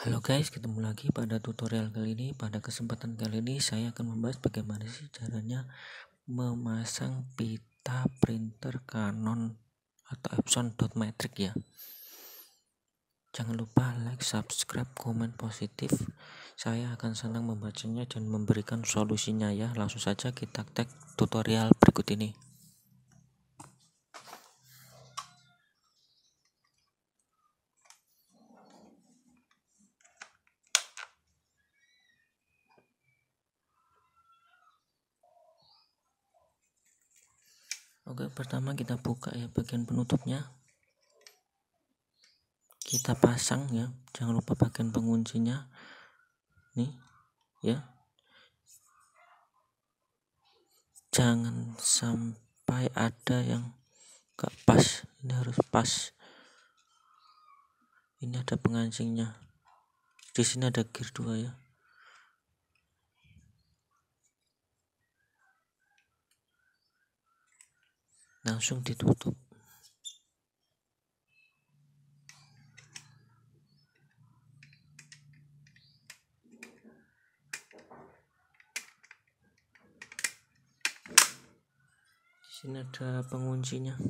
Halo guys, ketemu lagi pada tutorial kali ini. Pada kesempatan kali ini saya akan membahas bagaimana sih caranya memasang pita printer Canon atau Epson dot matrix ya. Jangan lupa like, subscribe, komen positif. Saya akan senang membacanya dan memberikan solusinya ya. Langsung saja kita tag tutorial berikut ini. Oke, pertama kita buka ya bagian penutupnya. Kita pasang ya, jangan lupa bagian penguncinya. Nih, ya. Jangan sampai ada yang gak pas. Ini harus pas. Ini ada pengancingnya. Di sini ada gear 2 ya. langsung ditutup di sini ada penguncinya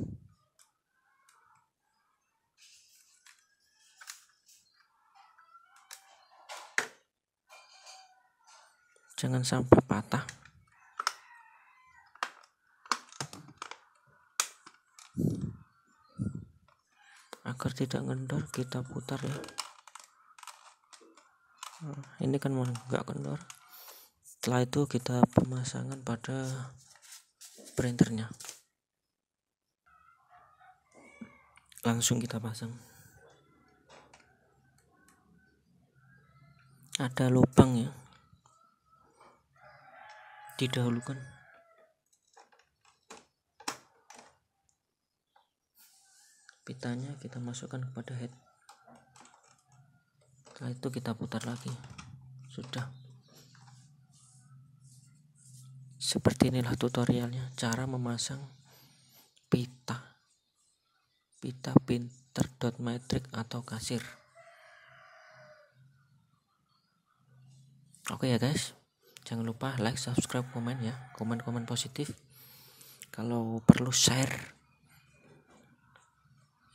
jangan sampai patah agar tidak kendor kita putar ya nah, ini kan mau nggak kendor setelah itu kita pemasangan pada printernya langsung kita pasang ada lubang ya didahulukan pitanya kita masukkan kepada head setelah itu kita putar lagi sudah seperti inilah tutorialnya cara memasang pita pita pinter dot matrix atau kasir oke ya guys jangan lupa like subscribe komen ya komen komen positif kalau perlu share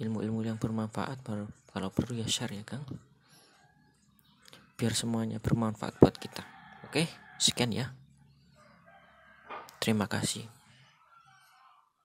ilmu-ilmu yang bermanfaat baru kalau perlu ya share ya Kang biar semuanya bermanfaat buat kita oke sekian ya terima kasih